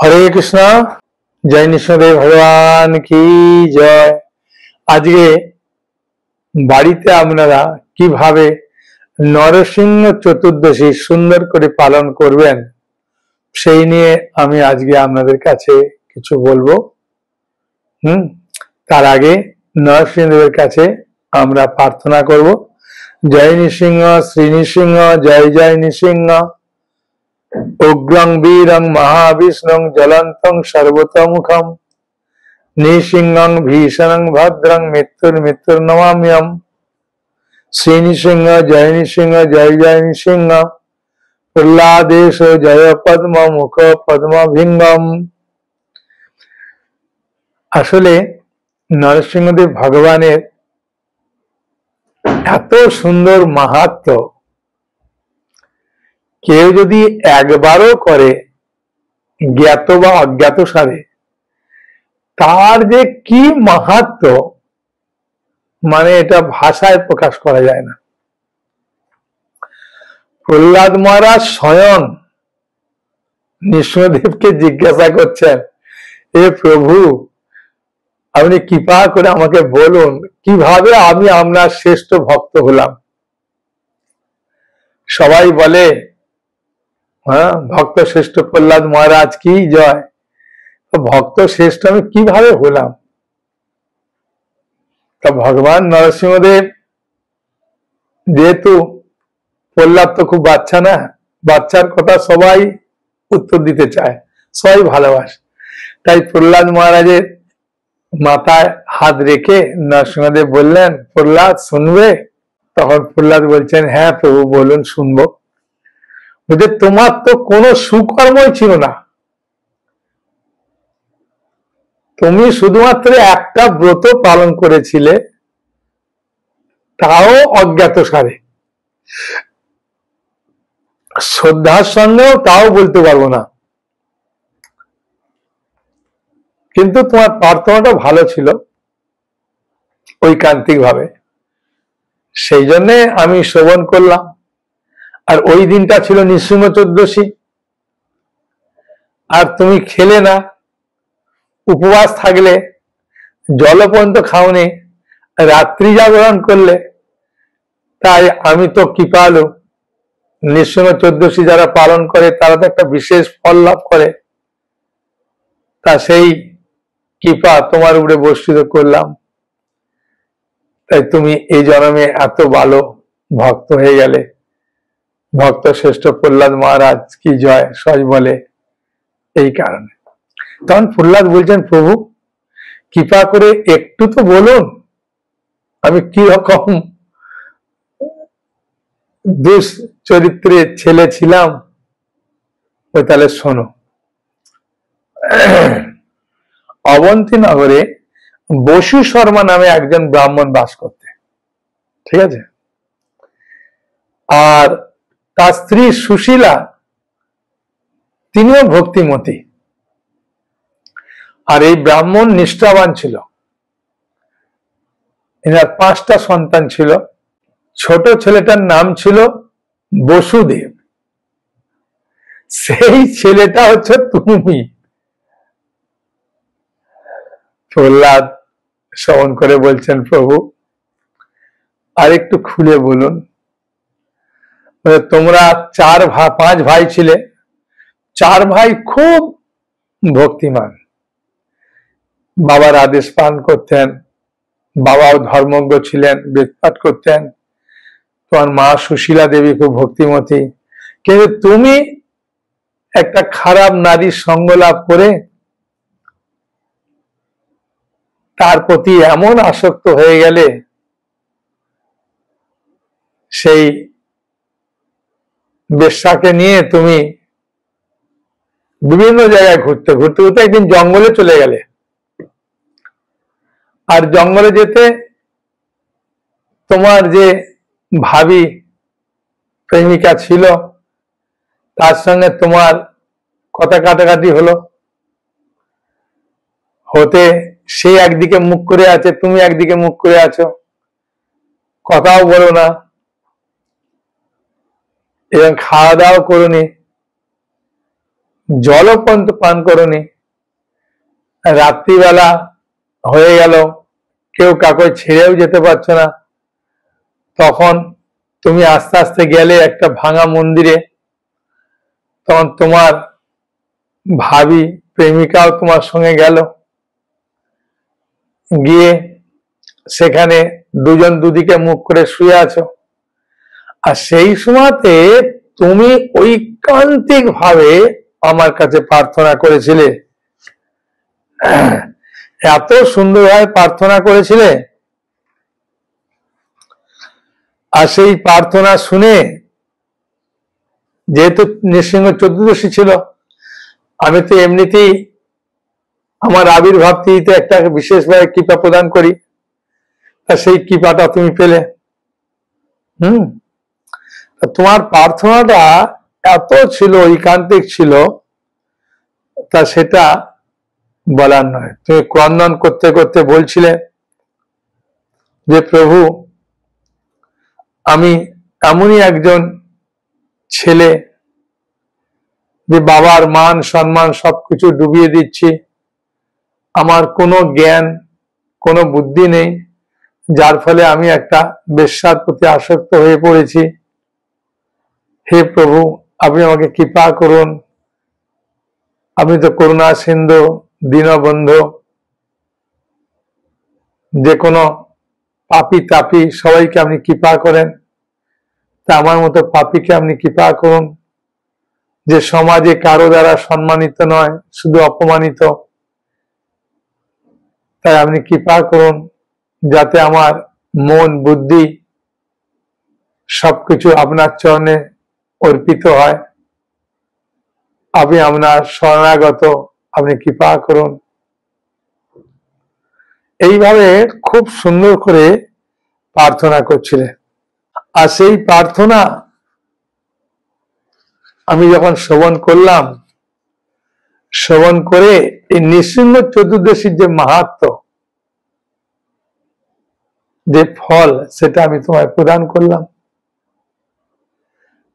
হরে কৃষ্ণ জয় নিষ্ণদেব ভগবান কি জয় আজকে বাড়িতে আপনারা কিভাবে নরসিংহ চতুর্দশী সুন্দর করে পালন করবেন সেই নিয়ে আমি আজকে আপনাদের কাছে কিছু বলবো হুম তার আগে নরসিংহদেবের কাছে আমরা প্রার্থনা করব জয় নৃসিংহ শ্রী নৃসিংহ জয় জয় নৃসিংহ উগ্রং বীরং মহাবিষ্ণুং জ্বলন্তং সর্বতমুখম নৃসিংহং ভীষণং ভদ্রং মৃত্যুর মৃত্যুর নমাম্যম শ্রী নৃসিংহ জয় নৃসিংহ জয় জয় নৃসিংহ প্রহ্লাদেশ জয় পদ্ম মুখ পদ্ম ভিঙ্গম আসলে নরসিংহদেব ভগবানের এত সুন্দর মাহাত্ম্য কেউ যদি একবারও করে জ্ঞাত বা অজ্ঞাত সারে তার যে কি মাহাত্ম মানে এটা ভাষায় প্রকাশ করা যায় না প্রহ্লাদ মহারাজ স্বয়ং নিষ্ণদেবকে জিজ্ঞাসা করছেন এ প্রভু আপনি কৃপা করে আমাকে বলুন কিভাবে আমি আপনার শ্রেষ্ঠ ভক্ত হলাম সবাই বলে হ্যাঁ ভক্ত শ্রেষ্ঠ প্রহ্লাদ মহারাজ কি জয় ভক্ত শ্রেষ্ঠ আমি কিভাবে হলাম তা ভগবান নরসিংহদেব যেহেতু প্রহ্লাদ তো খুব বাচ্চা না বাচ্চার কথা সবাই উত্তর দিতে চায় সবাই ভালোবাসে তাই প্রহ্লাদ মহারাজের মাথায় হাত রেখে নরসিংহদেব বললেন প্রহ্লাদ শুনবে তখন প্রহ্লাদ বলছেন হ্যাঁ প্রভু বলুন শুনবো যে তোমার তো কোনো সুকর্মই ছিল না তুমি শুধুমাত্র একটা ব্রত পালন করেছিলে তাও অজ্ঞাত সারে শ্রদ্ধার সঙ্গেও তাও বলতে পারবো না কিন্তু তোমার প্রার্থনাটা ভালো ছিল ঐকান্তিক ভাবে সেই জন্যে আমি শ্রবণ করলাম আর ওই দিনটা ছিল নিঃসিংহ চোদ্দশী আর তুমি খেলে না উপবাস থাকলে জলপন্ত খাওনে রাত্রি জাগরণ করলে তাই আমি তো কৃপালু নিঃসিংহ চোদ্দশী যারা পালন করে তারা তো একটা বিশেষ ফল লাভ করে তা সেই কৃপা তোমার উপরে বর্ষিত করলাম তাই তুমি এই জন্মে এত ভালো ভক্ত হয়ে গেলে ভক্ত শ্রেষ্ঠ প্রহ্লাদ মহারাজ কি জয় সজ বলে এই কারণে তখন প্রহ্লাদ বলছেন প্রভু কৃপা করে একটু তো বলুন আমি কিরকম দুশ্চরিত্রের ছেলে ছিলাম ওই তাহলে শোনো অবন্তীনগরে বসু শর্মা নামে একজন ব্রাহ্মণ বাস করতে ঠিক আছে আর তার স্ত্রী সুশীলা তিনিও ভক্তিমতী আর এই ব্রাহ্মণ নিষ্ঠাবান ছিল এনার পাঁচটা সন্তান ছিল ছোট ছেলেটার নাম ছিল বসুদেব সেই ছেলেটা হচ্ছে তুমি প্রহ্লাদ শ্রবণ করে বলছেন প্রভু আর একটু খুলে বলুন মানে তোমরা চার পাঁচ ভাই ছিলে চার ভাই খুব ভক্তিমান বাবার আদেশ পান করতেন বাবাও ধর্মজ্ঞ ছিলেন বেদপাঠ করতেন তোমার মা সুশীলা দেবী খুব ভক্তিমতী কিন্তু তুমি একটা খারাপ নারীর সঙ্গ লাভ করে তার প্রতি এমন আসক্ত হয়ে গেলে সেই বেশাকে নিয়ে তুমি বিভিন্ন জায়গায় ঘুরতে ঘুরতে ঘুরতে একদিন জঙ্গলে চলে গেলে আর জঙ্গলে যেতে তোমার যে ভাবি প্রেমিকা ছিল তার সঙ্গে তোমার কথা কাটাকাটি হলো হতে সে একদিকে মুখ করে আছে তুমি একদিকে মুখ করে আছো কথাও বলো না এবং খাওয়া দাওয়া করুনি জলও পর্যন্ত পান করুনি রাত্রিবেলা হয়ে গেল কেউ কাউকে ছেড়েও যেতে পারছো না তখন তুমি আস্তে আস্তে গেলে একটা ভাঙা মন্দিরে তখন তোমার ভাবি প্রেমিকাও তোমার সঙ্গে গেল গিয়ে সেখানে দুজন দুদিকে মুখ করে শুয়ে আছো আর সেই সময়তে তুমি ঐকান্তিক ভাবে আমার কাছে প্রার্থনা করেছিলে এত সুন্দরভাবে প্রার্থনা করেছিলে আর সেই প্রার্থনা শুনে যেহেতু নৃসিংহ চতুর্দশী ছিল আমি তো এমনিতেই আমার আবির্ভাব তিথিতে একটা বিশেষভাবে কৃপা প্রদান করি তা সেই কৃপাটা তুমি পেলে হুম তোমার প্রার্থনাটা এত ছিল ঐকান্তিক ছিল তা সেটা বলার নয় তুমি ক্রন্দন করতে করতে বলছিলে যে প্রভু আমি এমনই একজন ছেলে যে বাবার মান সম্মান সবকিছু ডুবিয়ে দিচ্ছি আমার কোনো জ্ঞান কোনো বুদ্ধি নেই যার ফলে আমি একটা বেশ্যার প্রতি আসক্ত হয়ে পড়েছি হে প্রভু আপনি আমাকে কৃপা করুন আমি তো করুণা সিন্ধু দীনবন্ধু যে কোনো পাপি তাপি সবাইকে আপনি কৃপা করেন তা আমার মতো পাপিকে আপনি কৃপা করুন যে সমাজে কারো দ্বারা সম্মানিত নয় শুধু অপমানিত তাই আপনি কৃপা করুন যাতে আমার মন বুদ্ধি সবকিছু আপনার চরণে অর্পিত হয় আপনি আপনার শরণাগত আপনি কৃপা করুন এইভাবে খুব সুন্দর করে প্রার্থনা করছিলেন আর সেই প্রার্থনা আমি যখন শ্রবণ করলাম শ্রবণ করে এই নিশ্চিন্ন চতুর্দশীর যে মাহাত্ম যে ফল সেটা আমি তোমায় প্রদান করলাম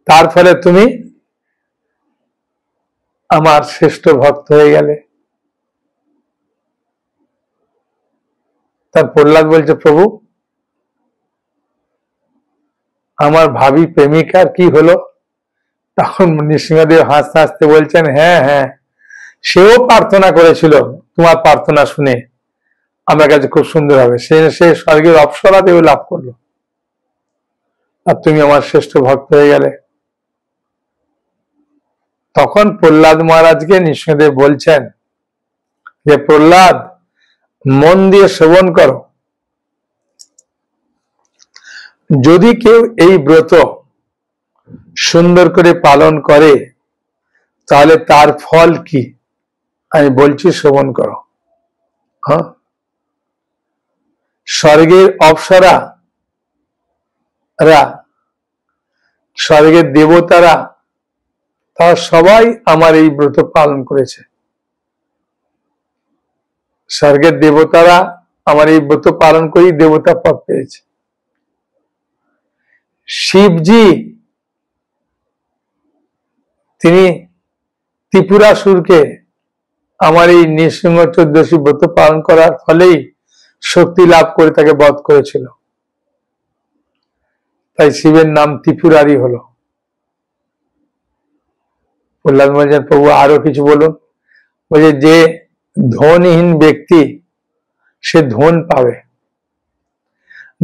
তার ফলে তুমি আমার শ্রেষ্ঠ ভক্ত হয়ে গেলে তার প্রহ্লাদ বলছে প্রভু আমার ভাবি প্রেমিকার কি হলো তখন নৃসিংহদেব হাসতে হাসতে বলছেন হ্যাঁ হ্যাঁ সেও প্রার্থনা করেছিল তোমার প্রার্থনা শুনে আমার কাছে খুব সুন্দর হবে সে সে স্বর্গের অপসরা দেবে লাভ করলো আর তুমি আমার শ্রেষ্ঠ ভক্ত হয়ে গেলে তখন প্রহ্লাদ মহারাজকে নৃসিংহদেব বলছেন যে প্রহ্লাদ মন দিয়ে শ্রবণ করো যদি কেউ এই ব্রত সুন্দর করে পালন করে তাহলে তার ফল কি আমি বলছি শ্রবণ করো হ্যাঁ স্বর্গের অপসরা রা স্বর্গের দেবতারা তারা সবাই আমার এই ব্রত পালন করেছে স্বর্গের দেবতারা আমার এই ব্রত পালন করেই দেবতা পদ পেয়েছে শিবজি তিনি সুরকে আমার এই নৃসিংহ চোদ্দশী ব্রত পালন করার ফলেই শক্তি লাভ করে তাকে বধ করেছিল তাই শিবের নাম ত্রিপুরারই হলো প্রহ্লাদ বলছেন প্রভু আরো কিছু বলুন বলছে যে ধনহীন ব্যক্তি সে ধন পাবে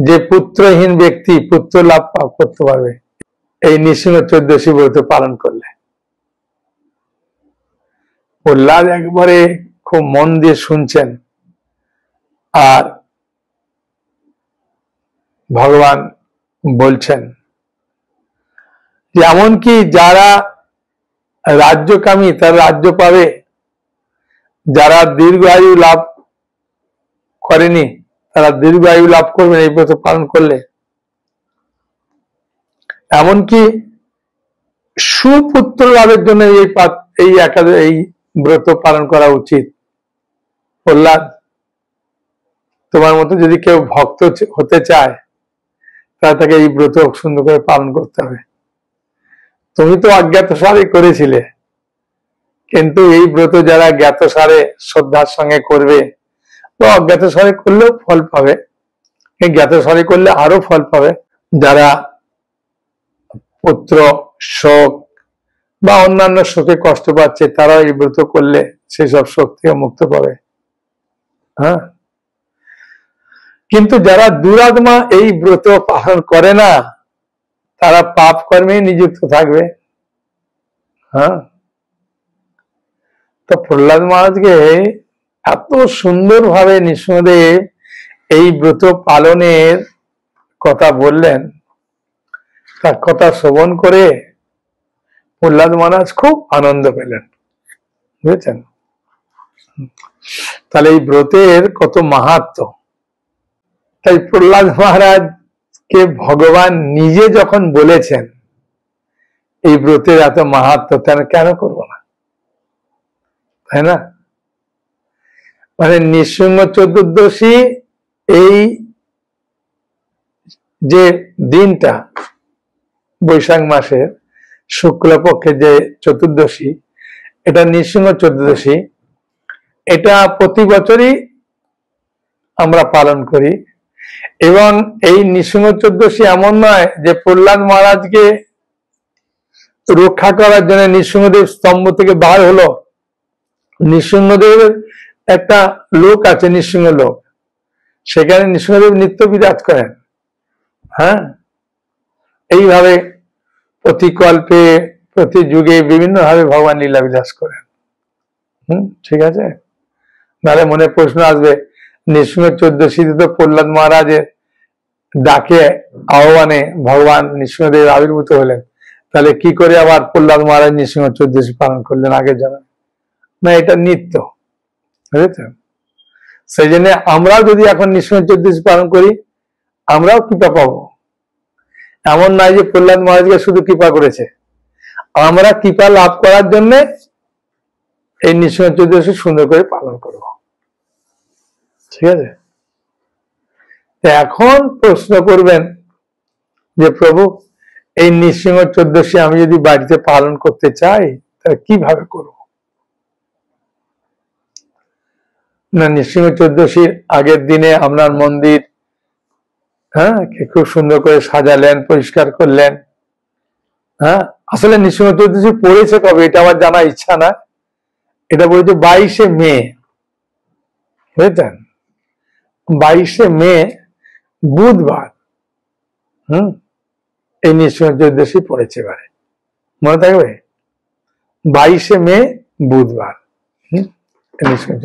যে পুত্রহীন ব্যক্তি পুত্র লাভ করতে পারবে এই নিঃসিংহ চৌদ্দশী ব্রত পালন করলে প্রহ্লাদ একবারে খুব মন দিয়ে শুনছেন আর ভগবান বলছেন এমনকি যারা রাজ্যকামী তার রাজ্য পাবে যারা দীর্ঘায়ু লাভ করেনি তারা দীর্ঘায়ু লাভ করবেন এই ব্রত পালন করলে এমনকি সুপুত্র লাভের জন্য এই এই একাদশ এই ব্রত পালন করা উচিত প্রহ্লাদ তোমার মতো যদি কেউ ভক্ত হতে চায় তাহলে তাকে এই ব্রত সুন্দর করে পালন করতে হবে তুমি তো অজ্ঞাতসারে করেছিলে কিন্তু এই ব্রত যারা জ্ঞাতসারে শ্রদ্ধার সঙ্গে করবে বা অজ্ঞাতসারে করলেও ফল পাবে জ্ঞাতসারে করলে আরো ফল পাবে যারা পুত্র শোক বা অন্যান্য শোকে কষ্ট পাচ্ছে তারা এই ব্রত করলে সেসব শোক থেকে মুক্ত পাবে হ্যাঁ কিন্তু যারা দুরাত্মা এই ব্রত পালন করে না তারা পাপ কর্মে নিযুক্ত থাকবে হ্যাঁ তো প্রহ্লাদ মহারাজকে এত সুন্দর ভাবে নিঃসন্দেহ এই ব্রত পালনের কথা বললেন তার কথা শ্রবণ করে প্রহ্লাদ মহারাজ খুব আনন্দ পেলেন বুঝেছেন তাহলে এই ব্রতের কত মাহাত্ম তাই প্রহ্লাদ মহারাজ কে ভগবান নিজে যখন বলেছেন এই ব্রতের এত মাহাত্ম তার কেন করব না তাই না মানে নিঃসঙ্গ চতুর্দশী এই যে দিনটা বৈশাখ মাসের শুক্লপক্ষে যে চতুর্দশী এটা নিঃসঙ্গ চতুর্দশী এটা প্রতি বছরই আমরা পালন করি এবং এই নৃসিংহ চোদ্দশী এমন নয় যে প্রহ্লাদ মহারাজকে রক্ষা করার জন্য নৃসিংহদেব স্তম্ভ থেকে বার হলো নৃসিংহদেবের একটা লোক আছে নৃসিংহ লোক সেখানে নৃসিংহদেব নিত্য বিরাজ করেন হ্যাঁ এইভাবে প্রতিকল্পে প্রতি যুগে বিভিন্নভাবে ভগবান লীলা বিলাস করেন হুম ঠিক আছে নাহলে মনে প্রশ্ন আসবে নৃসিংহ চোদ্দ তো প্রহ্লাদ মহারাজের ডাকে আহ্বানে ভগবান নৃসিংহদেব আবির্ভূত হলেন তাহলে কি করে আবার প্রহ্লাদ মহারাজ নৃসিংহ চোদ্দশী পালন করলেন আগে জানেন না এটা নিত্য বুঝেছেন সেই জন্য আমরাও যদি এখন নৃসিংহ চোদ্দশী পালন করি আমরাও কৃপা পাবো এমন নয় যে প্রহ্লাদ মহারাজকে শুধু কৃপা করেছে আমরা কৃপা লাভ করার জন্যে এই নৃসিংহ চতুর্দশী সুন্দর করে পালন করবো ঠিক আছে এখন প্রশ্ন করবেন যে প্রভু এই নৃসিংহ চোদ্দশী আমি যদি বাড়িতে পালন করতে চাই তা কিভাবে করব না নৃসিংহ চোদ্দশীর আগের দিনে আপনার মন্দির হ্যাঁ খুব সুন্দর করে সাজালেন পরিষ্কার করলেন হ্যাঁ আসলে নৃসিংহ চোদ্দশী পড়েছে কবে এটা আমার জানা ইচ্ছা না এটা বলছে বাইশে মে বুঝলেন বাইশে মে বুধবার হুম এই নিশ্চয় চতুর্দশী পড়েছে এবারে মনে থাকবে বাইশে মে বুধবার হুম নিশ্চয়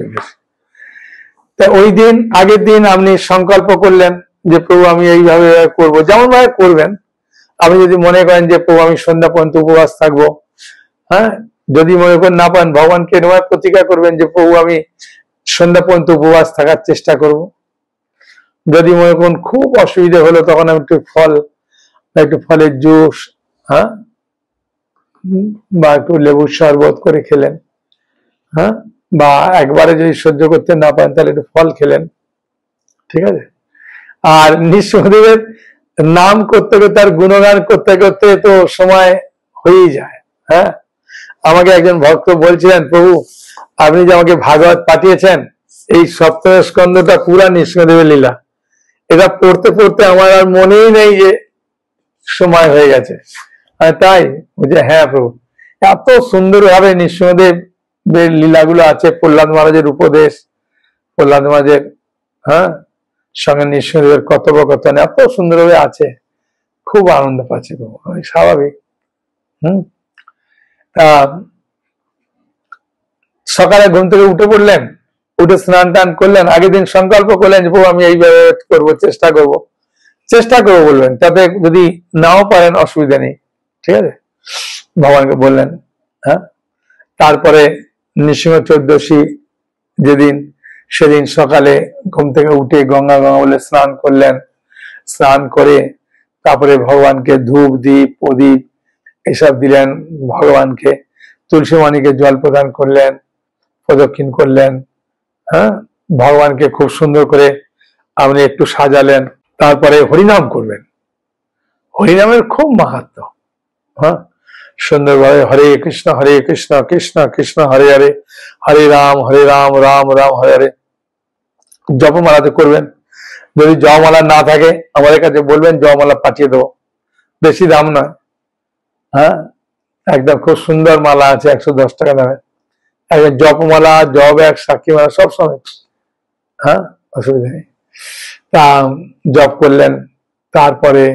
তা ওই দিন আগের দিন আপনি সংকল্প করলেন যে প্রভু আমি এইভাবে করব যেমন ভাবে করবেন আপনি যদি মনে করেন যে প্রভু আমি সন্ধ্যা পর্যন্ত উপবাস থাকবো হ্যাঁ যদি মনে করেন না পান ভগবানকে নেওয়ার প্রতিজ্ঞা করবেন যে প্রভু আমি সন্ধ্যা পর্যন্ত উপবাস থাকার চেষ্টা করব যদি মনে করুন খুব অসুবিধা হলো তখন আমি একটু ফল একটু ফলের জুস হ্যাঁ বা একটু লেবুর শরবত করে খেলেন হ্যাঁ বা একবারে যদি সহ্য করতে না পারেন তাহলে একটু ফল খেলেন ঠিক আছে আর নিঃসদেবের নাম করতে করতে আর গুণগান করতে করতে তো সময় হয়েই যায় হ্যাঁ আমাকে একজন ভক্ত বলছিলেন প্রভু আপনি যে আমাকে ভাগবত পাঠিয়েছেন এই সপ্তম স্কন্ধটা পুরা নিঃসদেবের লীলা এটা পড়তে পড়তে আমার আর মনেই নেই যে সময় হয়ে গেছে তাই যে হ্যাঁ প্রভু এত সুন্দরভাবে নৃসিংহদেব লীলাগুলো আছে প্রহ্লাদ মহারাজের উপদেশ প্রহ্লাদ মহারাজের হ্যাঁ সঙ্গে নৃসিংহদেবের কথোপকথন এত সুন্দরভাবে আছে খুব আনন্দ পাচ্ছে প্রভু আমি স্বাভাবিক হম তা সকালে ঘুম থেকে উঠে পড়লেন উঠে স্নান টান করলেন আগের দিন সংকল্প করলেন যে আমি এইভাবে করব চেষ্টা করব চেষ্টা করবো বলবেন তাতে যদি নাও পারেন অসুবিধা নেই ঠিক আছে ভগবানকে বললেন হ্যাঁ তারপরে নৃসিংহ চোদ্দশী যেদিন সেদিন সকালে ঘুম থেকে উঠে গঙ্গা গঙ্গা বলে স্নান করলেন স্নান করে তারপরে ভগবানকে ধূপ দ্বীপ প্রদীপ এসব দিলেন ভগবানকে তুলসী মানিকে জল প্রদান করলেন প্রদক্ষিণ করলেন হ্যাঁ ভগবানকে খুব সুন্দর করে আপনি একটু সাজালেন তারপরে হরিনাম করবেন হরিনামের খুব মাহাত্ম হ্যাঁ সুন্দরভাবে হরে কৃষ্ণ হরে কৃষ্ণ কৃষ্ণ কৃষ্ণ হরে হরে হরে রাম হরে রাম রাম রাম হরে হরে জপমালাতে করবেন যদি জমালা না থাকে আমাদের কাছে বলবেন জমালা পাঠিয়ে দেবো বেশি দাম নয় হ্যাঁ একদম খুব সুন্দর মালা আছে একশো দশ টাকা দামে জপমালা জব এক সাক্ষীমালা সব সময় হ্যাঁ অসুবিধা নেই তা জপ করলেন তারপরে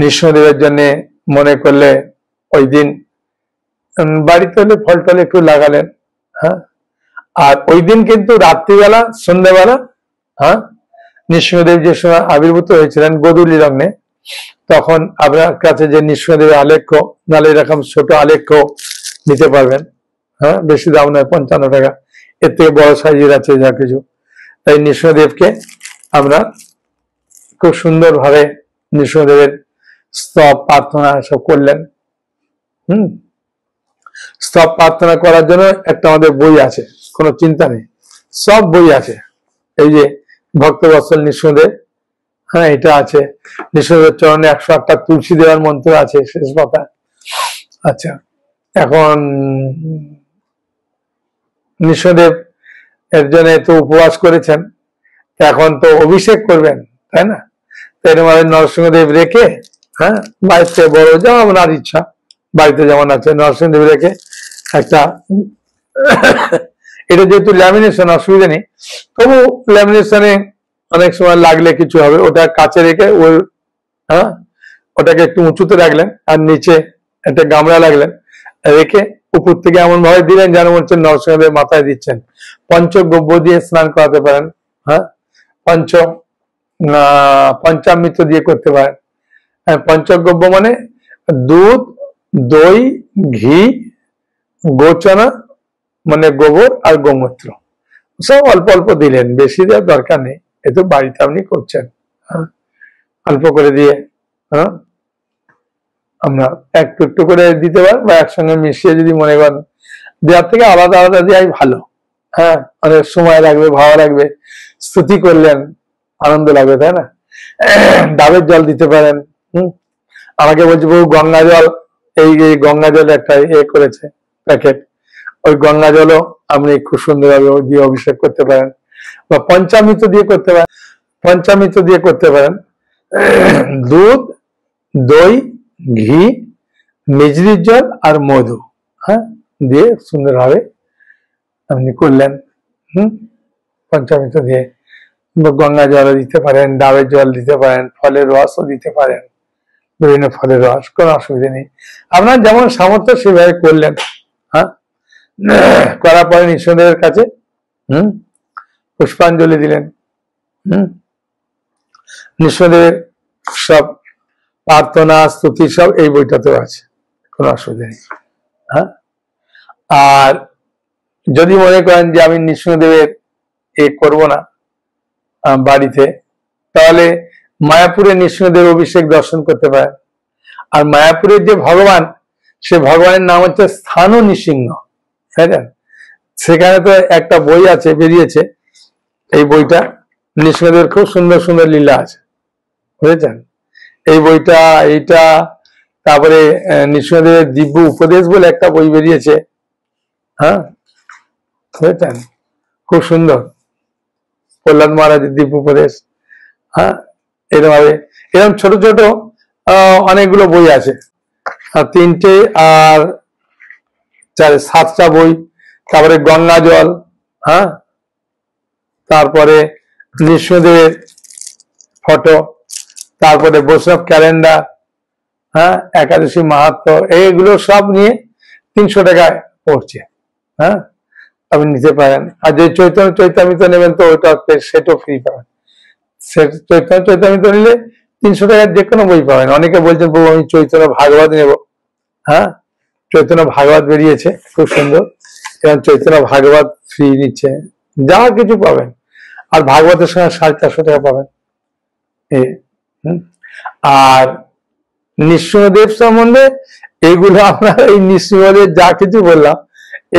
নৃসিংহদেবের জন্যে মনে করলে ওই দিন বাড়িতে হলে ফল টল একটু লাগালেন হ্যাঁ আর ওই দিন কিন্তু রাত্রিবেলা সন্ধ্যাবেলা হ্যাঁ নৃসিংহদেব যে সময় আবির্ভূত হয়েছিলেন গদুলি লগ্নে তখন আপনার কাছে যে নৃসিংহদেবের আলেখ্য নালে এরকম ছোট আলেখ্য নিতে পারবেন হ্যাঁ বেশি দাম নয় পঞ্চান্ন টাকা এর থেকে বড় সাইজের আছে যা কিছু তাই নৃসিংহদেবকে আমরা খুব সুন্দরভাবে নৃসিংহদেবের স্তব প্রার্থনা সব করলেন হুম স্তব প্রার্থনা করার জন্য একটা আমাদের বই আছে কোনো চিন্তা নেই সব বই আছে এই যে বৎসল নিঃসন্দেহ হ্যাঁ এটা আছে নিঃসন্দেহের চরণে একশো আটটা তুলসী দেওয়ার মন্ত্র আছে শেষ কথা আচ্ছা এখন নিঃসদেব একজনে তো উপবাস করেছেন এখন তো অভিষেক করবেন তাই না তাই মানে নরসিংহদেব রেখে হ্যাঁ বাড়িতে বড় যেমন আপনার ইচ্ছা বাড়িতে যেমন আছে নরসিংহদেব রেখে একটা এটা যেহেতু ল্যামিনেশন অসুবিধা নেই তবু ল্যামিনেশনে অনেক সময় লাগলে কিছু হবে ওটা কাছে রেখে ওই হ্যাঁ ওটাকে একটু উঁচুতে রাখলেন আর নিচে একটা গামলা লাগলেন রেখে উপর থেকে এমন ভাবে দিলেন যেন মনে হচ্ছে নরসিংহদেব মাথায় দিচ্ছেন পঞ্চগব্য দিয়ে স্নান করাতে পারেন হ্যাঁ পঞ্চ পঞ্চামৃত দিয়ে করতে পারেন পঞ্চগব্য মানে দুধ দই ঘি গোচনা মানে গোবর আর গোমূত্র সব অল্প অল্প দিলেন বেশি দেওয়ার দরকার নেই এ তো বাড়িতে আপনি করছেন হ্যাঁ? অল্প করে দিয়ে হ্যাঁ আমরা একটু একটু করে দিতে পারেন বা একসঙ্গে মিশিয়ে যদি মনে করেন দেওয়ার থেকে আলাদা আলাদা দেওয়াই ভালো হ্যাঁ অনেক সময় লাগবে ভালো লাগবে স্তুতি করলেন আনন্দ লাগবে তাই না ডাবের জল দিতে পারেন হম আমাকে বলছি বউ গঙ্গা জল এই যে গঙ্গা জল একটা এ করেছে প্যাকেট ওই গঙ্গা জলও আপনি খুব সুন্দরভাবে দিয়ে অভিষেক করতে পারেন বা পঞ্চামৃত দিয়ে করতে পারেন পঞ্চামৃত দিয়ে করতে পারেন দুধ দই ঘি মেজরির জল আর মধু হ্যাঁ দিয়ে সুন্দরভাবে আপনি করলেন হুম পঞ্চমিত দিয়ে গঙ্গা জলও দিতে পারেন ডাবের জল দিতে পারেন ফলের রসও দিতে পারেন বিভিন্ন ফলের রস কোনো অসুবিধা নেই আপনার যেমন সামর্থ্য সেভাবে করলেন হ্যাঁ করার পরে নিঃসন্দেহের কাছে হুম পুষ্পাঞ্জলি দিলেন হুম নিঃসন্দেহের সব প্রার্থনা স্তুতি সব এই বইটাতেও আছে কোনো অসুবিধা নেই হ্যাঁ আর যদি মনে করেন যে আমি নৃসিংহদেবের এ করব না বাড়িতে তাহলে মায়াপুরে নৃসিংহদেব অভিষেক দর্শন করতে পারেন আর মায়াপুরের যে ভগবান সে ভগবানের নাম হচ্ছে স্থান নৃসিংহ হ্যাঁ সেখানে তো একটা বই আছে বেরিয়েছে এই বইটা নৃসিংহদেবের খুব সুন্দর সুন্দর লীলা আছে বুঝেছেন এই বইটা এইটা তারপরে নিঃসন্দেহের দিব্য উপদেশ বলে একটা বই বেরিয়েছে হ্যাঁ খুব সুন্দর প্রহ্লাদ মহারাজের দিব্য উপদেশ হ্যাঁ এরকমভাবে এরকম ছোট ছোট অনেকগুলো বই আছে আর তিনটে আর চার সাতটা বই তারপরে গঙ্গা জল হ্যাঁ তারপরে নিঃসন্দেহের ফটো তারপরে বৈষ্ণব ক্যালেন্ডার হ্যাঁ একাদশী মাহাত্ম এইগুলো সব নিয়ে তিনশো টাকায় পড়ছে হ্যাঁ আপনি নিতে পারেন আর যে চৈতন্য চৈতামিত নেবেন তো ওইটা সেটাও ফ্রি পাবেন চৈতন্য চৈতামিত নিলে তিনশো টাকার যে কোনো বই পাবেন অনেকে বলছেন বউ আমি চৈতন্য ভাগবত নেব হ্যাঁ চৈতন্য ভাগবত বেরিয়েছে খুব সুন্দর এবং চৈতন্য ভাগবত ফ্রি নিচ্ছে যা কিছু পাবেন আর ভাগবতের সঙ্গে সাড়ে চারশো টাকা পাবেন এ আর নৃসিংহদেব সম্বন্ধে এগুলো আমরা এই নৃসিংহদেব যা কিছু বললাম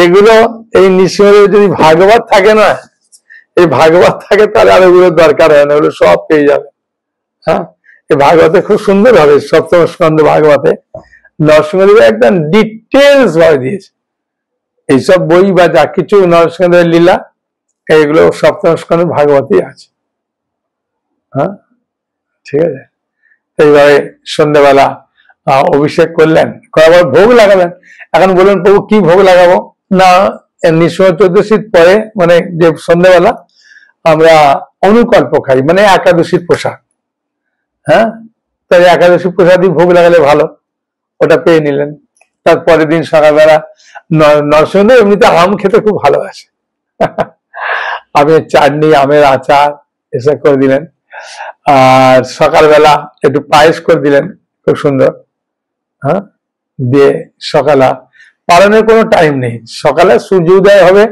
এগুলো এই নৃসিংহদেব যদি ভাগবত থাকে না এই ভাগবত থাকে তাহলে আর এগুলো দরকার হয় না ওগুলো সব পেয়ে যাবে হ্যাঁ এই ভাগবতে খুব সুন্দর হবে সপ্তম স্কন্ধ ভাগবতে নরসিংহদেব একদম ডিটেলস ভাবে দিয়েছে এইসব বই বা যা কিছু নরসিংহদেবের লীলা এগুলো সপ্তম স্কন্ধ ভাগবতেই আছে হ্যাঁ ঠিক আছে এইভাবে সন্ধ্যেবেলা অভিষেক করলেন করাবার ভোগ লাগালেন এখন বললেন প্রভু কি ভোগ লাগাবো না নিঃসময় চতুর্শীর পরে মানে যে সন্ধ্যেবেলা আমরা অনুকল্প খাই মানে একাদশীর প্রসাদ হ্যাঁ তাই পোশাক প্রসাদই ভোগ লাগালে ভালো ওটা পেয়ে নিলেন তারপরের দিন সকালবেলা নরসিংহ এমনিতে আম খেতে খুব ভালোবাসে আমের চাটনি আমের আচার এসব করে দিলেন আর সকালবেলা একটু পায়েস করে দিলেন খুব সুন্দর হ্যাঁ দিয়ে সকালা পালনের কোনো টাইম নেই সকালে সূর্য উদয় হবে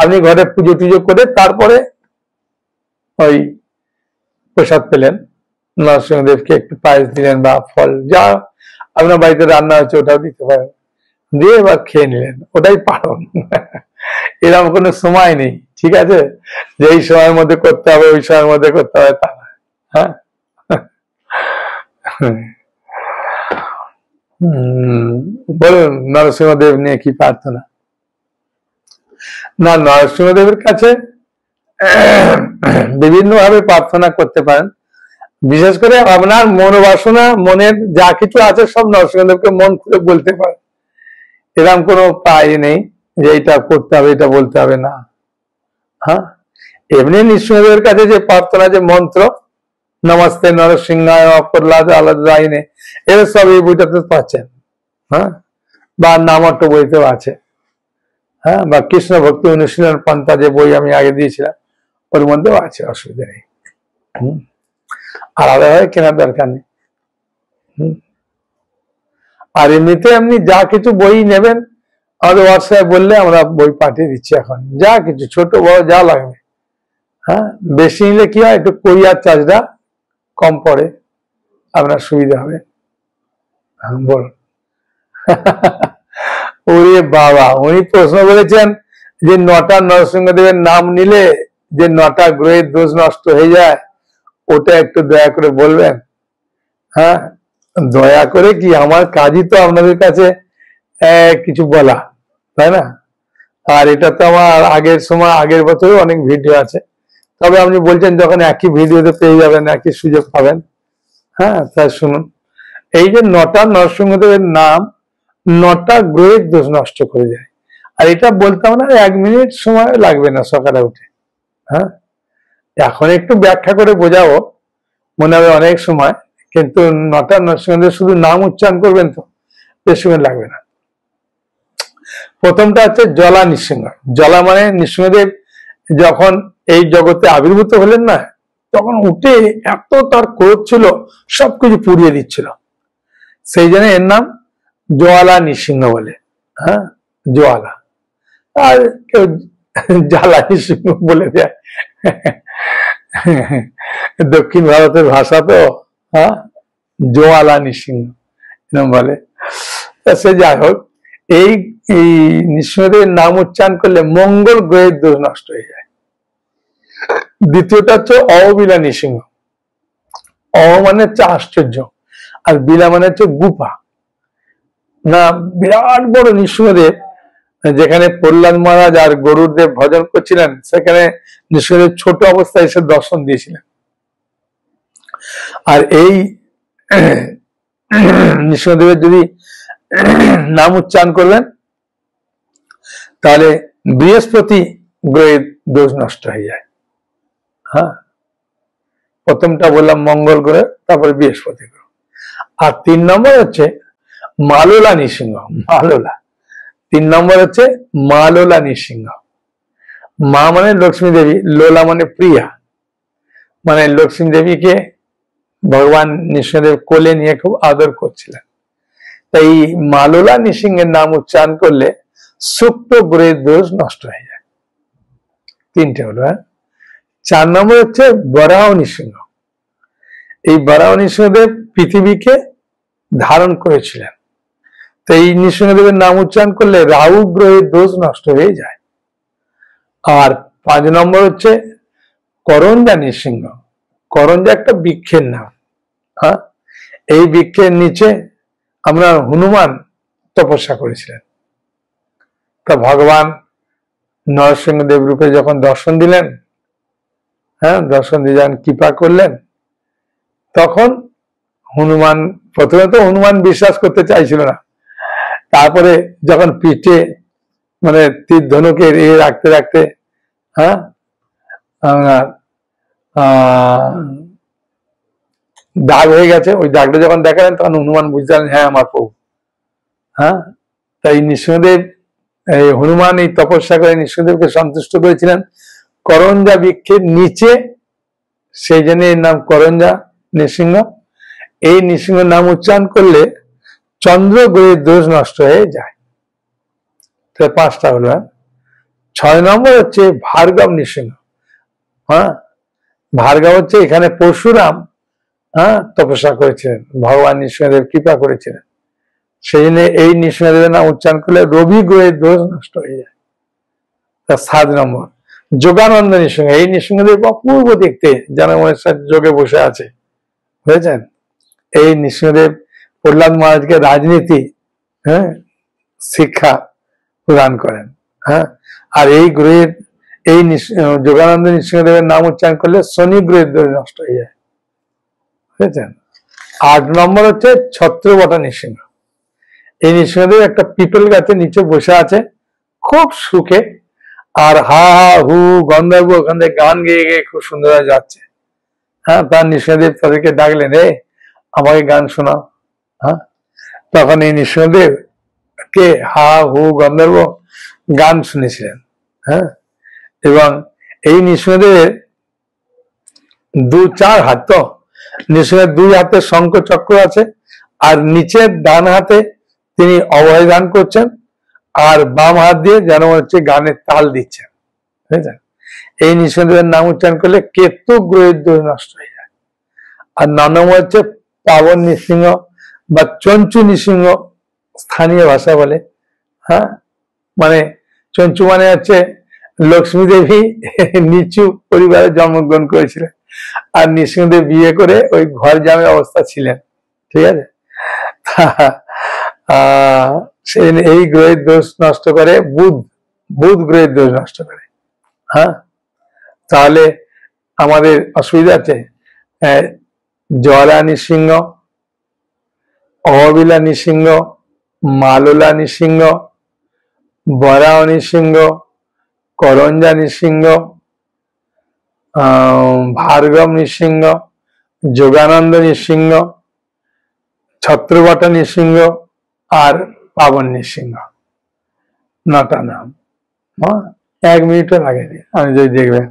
আপনি ঘরে পুজো টুজো করে তারপরে ওই প্রসাদ পেলেন নরসিংহদেবকে একটু পায়েস দিলেন বা ফল যা আপনার বাড়িতে রান্না হচ্ছে ওটাও দিতে পারেন দিয়ে এবার খেয়ে নিলেন ওটাই পালন এরকম কোনো সময় নেই ঠিক আছে যে এই সময়ের মধ্যে করতে হবে ওই সময়ের মধ্যে করতে হবে তা হ্যাঁ বলুন নরসিংহদেব নিয়ে কি প্রার্থনা না নরসিংহদেবের কাছে বিভিন্নভাবে প্রার্থনা করতে পারেন বিশেষ করে আপনার মনোবাসনা মনের যা কিছু আছে সব নরসিংহদেবকে মন খুলে বলতে পারেন এরকম কোনো পাই নেই যে এটা করতে হবে এটা বলতে হবে না হ্যাঁ এমনি নৃসিংহদেবের কাছে যে প্রার্থনা যে মন্ত্র নমস্তে নরসিংহায় প্রহ্লাদ আলাদাইনে এরা সব এই বইটাতে পাচ্ছেন হ্যাঁ বা নামট্ট বইতেও আছে হ্যাঁ বা কৃষ্ণ ভক্তি অনুশীলন পন্থা যে বই আমি আগে দিয়েছিলাম ওর মধ্যেও আছে অসুবিধা নেই আলাদাভাবে কেনার দরকার নেই আর এমনিতে আপনি যা কিছু বই নেবেন আমাদের হোয়াটসঅ্যাপ বললে আমরা বই পাঠিয়ে দিচ্ছি এখন যা কিছু ছোট বড় যা লাগবে হ্যাঁ বেশি নিলে কি হয় একটু কোরিয়ার চার্জটা কম পড়ে আপনার সুবিধা হবে বল ওরে বাবা উনি প্রশ্ন করেছেন যে নটা নরসিংহদেবের নাম নিলে যে নটা গ্রহের দোষ নষ্ট হয়ে যায় ওটা একটু দয়া করে বলবেন হ্যাঁ দয়া করে কি আমার কাজই তো আপনাদের কাছে কিছু বলা তাই না আর এটা তো আমার আগের সময় আগের বছরে অনেক ভিডিও আছে তবে আপনি বলছেন যখন একই ভিডিওতে পেয়ে যাবেন একই সুযোগ পাবেন হ্যাঁ তাই শুনুন এই যে নটা নরসিংহদেবের নাম নটা গ্রহের দোষ নষ্ট করে যায় আর এটা বলতাম না এক মিনিট সময় লাগবে না সকালে উঠে হ্যাঁ এখন একটু ব্যাখ্যা করে বোঝাবো মনে হবে অনেক সময় কিন্তু নটা নরসিংহদেব শুধু নাম উচ্চারণ করবেন তো সময় লাগবে না প্রথমটা হচ্ছে জলা নৃসিংহ জলা মানে নৃসিংহদেব যখন এই জগতে আবির্ভূত হলেন না তখন উঠে এত তার ক্রোধ ছিল সবকিছু পুড়িয়ে দিচ্ছিল সেই জন্য এর নাম জোয়ালা নৃসিংহ বলে হ্যাঁ জোয়ালা আর কেউ জ্বালা নৃসিংহ বলে দেয় দক্ষিণ ভারতের ভাষা তো হ্যাঁ জোয়ালা নৃসিংহ এরকম বলে সে যাই হোক এই নৃসিংহদের নাম উচ্চারণ করলে মঙ্গল গ্রহের দোষ নষ্ট হয়ে যায় দ্বিতীয়টা হচ্ছে অবিলা নিসিংহ অ মানে হচ্ছে আশ্চর্য আর বিলা মানে হচ্ছে গুপা না বিরাট বড় নৃসিংহদেব যেখানে প্রহ্লাদ মহারাজ আর গরুর দেব ভজন করছিলেন সেখানে নৃসিংহদেব ছোট অবস্থায় এসে দর্শন দিয়েছিলেন আর এই নৃসিংহদেবের যদি নাম উচ্চারণ করবেন তাহলে বৃহস্পতি গ্রহের দোষ নষ্ট হয়ে যায় হ্যাঁ প্রথমটা বললাম মঙ্গল গ্রহ তারপরে বৃহস্পতি গ্রহ আর তিন নম্বর হচ্ছে মালোলা নৃসিংহ মালোলা তিন নম্বর হচ্ছে মালোলা নৃসিংহ মা মানে লক্ষ্মী দেবী লোলা মানে প্রিয়া মানে লক্ষ্মী দেবীকে ভগবান নৃসিংহদেব কোলে নিয়ে খুব আদর করছিলেন তাই মালোলা নৃসিংহের নাম উচ্চারণ করলে সুপ্ত গ্রহের দোষ নষ্ট হয়ে যায় তিনটে হলো হ্যাঁ চার নম্বর হচ্ছে বরাহ নিঃসিংহ এই বরাহ নৃসিংহদেব পৃথিবীকে ধারণ করেছিলেন তো এই নৃসিংহদেবের নাম উচ্চারণ করলে রাহু গ্রহের দোষ নষ্ট হয়ে যায় আর পাঁচ নম্বর হচ্ছে করঞ্জা নৃসিংহ করঞ্জা একটা বৃক্ষের নাম হ্যাঁ এই বৃক্ষের নিচে আমরা হনুমান তপস্যা করেছিলেন তা ভগবান নরসিংহদেব রূপে যখন দর্শন দিলেন হ্যাঁ দর্শন দিয়ে যান কৃপা করলেন তখন হনুমান প্রথমে তো হনুমান বিশ্বাস করতে চাইছিল না তারপরে যখন পিঠে মানে তীর ধনুকে এ রাখতে রাখতে হ্যাঁ দাগ হয়ে গেছে ওই দাগটা যখন দেখালেন তখন হনুমান বুঝলেন হ্যাঁ আমার প্রভু হ্যাঁ তাই নৃসিংহদেব এই হনুমান এই তপস্যা করে নৃসিংহদেবকে সন্তুষ্ট করেছিলেন করঞ্জা বৃক্ষের নিচে সেই জন্য এর নাম করঞ্জা নৃসিংহ এই নৃসিংহ নাম উচ্চারণ করলে চন্দ্র গ্রহের দোষ নষ্ট হয়ে যায় তাহলে পাঁচটা হলো হ্যাঁ? ছয় নম্বর হচ্ছে ভার্গব নৃসিংহ হ্যাঁ ভার্গব হচ্ছে এখানে পরশুরাম হ্যাঁ তপস্যা করেছিলেন ভগবান নৃসিংহদেব কৃপা করেছিলেন সেই জন্য এই নৃসিংহদেবের নাম উচ্চারণ করলে রবি গ্রহের দোষ নষ্ট হয়ে যায় তার সাত নম্বর যোগানন্দ নিঃসঙ্গ এই নিঃসঙ্গদের অপূর্ব দেখতে যারা মনে যোগে বসে আছে বুঝেছেন এই নিঃসঙ্গদেব প্রহ্লাদ মহারাজকে রাজনীতি হ্যাঁ শিক্ষা প্রদান করেন হ্যাঁ আর এই গ্রহের এই যোগানন্দ নিঃসঙ্গদেবের নাম উচ্চারণ করলে শনি গ্রহের দড়ি নষ্ট হয়ে যায় বুঝেছেন আট নম্বর হচ্ছে ছত্রবটা নিঃসিংহ এই নৃসিংহদেব একটা পিপল গাছে নিচে বসে আছে খুব সুখে আর হা হা হু গন্ধর্ব ওখান থেকে গান গেয়ে গেয়ে খুব সুন্দর যাচ্ছে হ্যাঁ তার নিঃসদেব তাদেরকে ডাকলেন রে আমাকে গান শোনাও হ্যাঁ তখন এই নিঃসদেব কে হা হু গন্ধর্ব গান শুনেছিলেন হ্যাঁ এবং এই নিঃসদেব দু চার হাত তো নিঃসদেব দুই হাতে শঙ্খ চক্র আছে আর নিচের ডান হাতে তিনি অবহেদান করছেন আর বাম হাত দিয়ে যেন হচ্ছে গানের তাল দিচ্ছেন বুঝলেন এই নিঃসন্দেহের নাম উচ্চারণ করলে কেতু গ্রহের দোষ নষ্ট হয়ে যায় আর নানম হচ্ছে পাবন নৃসিংহ বা চঞ্চু নৃসিংহ স্থানীয় ভাষা বলে হ্যাঁ মানে চঞ্চু মানে হচ্ছে লক্ষ্মী দেবী নিচু পরিবারে জন্মগ্রহণ করেছিলেন আর নৃসিংহদেব বিয়ে করে ওই ঘর জামে অবস্থা ছিলেন ঠিক আছে এই গ্রহের দোষ নষ্ট করে বুধ বুধ গ্রহের দোষ নষ্ট করে হ্যাঁ তাহলে আমাদের অসুবিধাতে জলা নৃসিংহ অহবিলা নৃসিংহ মালোলা নৃসিংহ বরাও নৃসিংহ করঞ্জা নৃসিংহ ভার্গব নৃসিংহ যোগানন্দ নৃসিংহ ছত্রবট নৃসিংহ আর পাবন্য সিংহ নটা নাম এক মিনিটও লাগে আমি যদি দেখবেন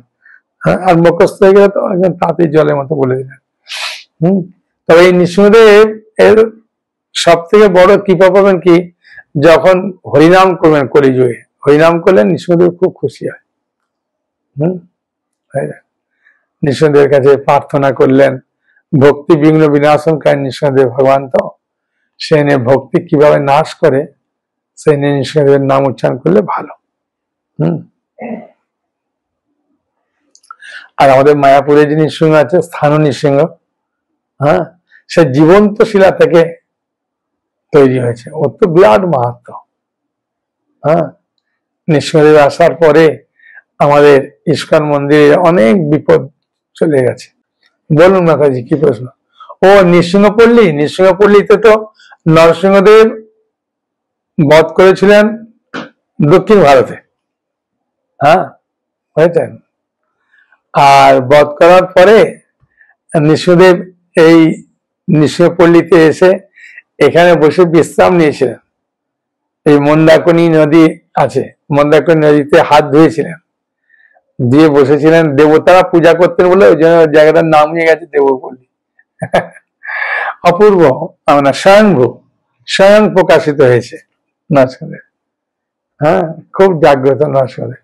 হ্যাঁ, আর মুখস্থ হয়ে গেলে তো একদম তাঁতির জলের মতো বলে দিলেন হম তবে এই নৃসিংহদেব এর সব থেকে বড় কৃপা পাবেন কি যখন হরিনাম করবেন কলিযুগে হরিনাম করলে নৃসিংহদেব খুব খুশি হয় হম নৃসিংহদেবের কাছে প্রার্থনা করলেন ভক্তি বিঘ্ন বিনাশন কায় নৃসিংহদেব ভগবান তো সেনে ভক্তি কিভাবে নাশ করে সেনে নিয়ে নাম উচ্চারণ করলে ভালো হম আর আমাদের মায়াপুরে যে নৃসিংহ আছে স্থান নৃসিংহ হ্যাঁ সে জীবন্ত শিলা থেকে তৈরি হয়েছে ও তো ব্লাড মাহাত্ম হ্যাঁ নৃসিংহদেব আসার পরে আমাদের ইস্কন মন্দিরে অনেক বিপদ চলে গেছে বলুন মাতাজি কি প্রশ্ন হ্যাঁ ও নৃসিংহপল্লী নৃসিংহপল্লীতে তো নরসিংহদেব বধ করেছিলেন দক্ষিণ ভারতে হ্যাঁ হয়েছেন আর বধ করার পরে নৃসিংহদেব এই নৃসিংহপল্লীতে এসে এখানে বসে বিশ্রাম নিয়েছিলেন এই মন্দাকনি নদী আছে মন্দাকনি নদীতে হাত ধুয়েছিলেন দিয়ে বসেছিলেন দেবতারা পূজা করতেন বলে ওই জন্য জায়গাটার নাম নিয়ে গেছে দেবপল্লী অপূর্ব আমরা স্বয়ংভূ স্বয়ং প্রকাশিত হয়েছে নস্করে হ্যাঁ খুব জাগ্রত নস্করে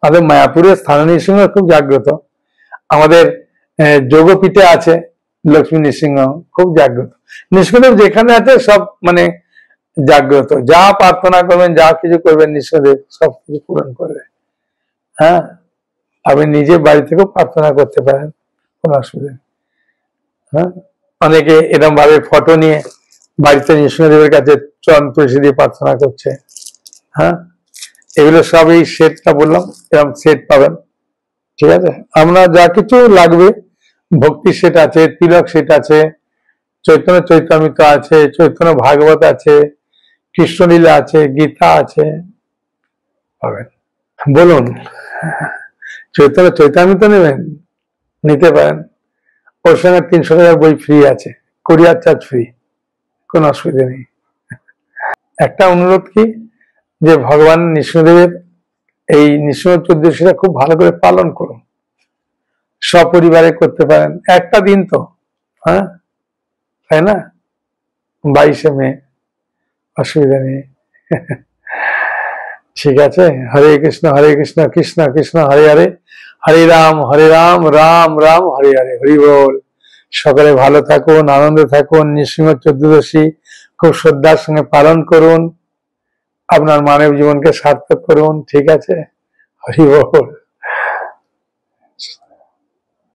আমাদের মায়াপুরের স্থানীয় নৃসিংহ খুব জাগ্রত আমাদের যোগপীঠে আছে লক্ষ্মী নৃসিংহ খুব জাগ্রত নিঃসদেব যেখানে আছে সব মানে জাগ্রত যা প্রার্থনা করবেন যা কিছু করবেন নিঃসদেব সব কিছু পূরণ করবে হ্যাঁ আপনি নিজের বাড়ি থেকেও প্রার্থনা করতে পারেন কোনো অসুবিধা হ্যাঁ অনেকে এরকম ভাবে ফটো নিয়ে বাড়িতে নিষ্ণদেবের কাছে চন তুলসী দিয়ে প্রার্থনা করছে হ্যাঁ এগুলো সব এই সেটটা বললাম এরকম সেট পাবেন ঠিক আছে আমরা যা কিছু লাগবে ভক্তি সেট আছে তিলক সেট আছে চৈতন্য চৈতামিত আছে চৈতন্য ভাগবত আছে কৃষ্ণলীলা আছে গীতা আছে পাবেন বলুন চৈতন্য চৈতামিত নেবেন নিতে পারেন ওর সঙ্গে তিনশো টাকার বই ফ্রি আছে কোরিয়ার চার্জ ফ্রি কোনো অসুবিধা নেই একটা অনুরোধ কি যে ভগবান নিষ্ণুদেবের এই নিষ্ণুদেব চৌদ্দশীটা খুব ভালো করে পালন করুন সপরিবারে করতে পারেন একটা দিন তো হ্যাঁ তাই না বাইশে মে অসুবিধা নেই ঠিক আছে হরে কৃষ্ণ হরে কৃষ্ণ কৃষ্ণ কৃষ্ণ হরে হরে হরে রাম হরে রাম রাম রাম হরে হরে হরি বল সকালে ভালো থাকুন আনন্দে থাকুন নৃসিংহ চতুর্দশী খুব শ্রদ্ধার সঙ্গে পালন করুন আপনার মানব জীবনকে সার্থক করুন ঠিক আছে হরি বল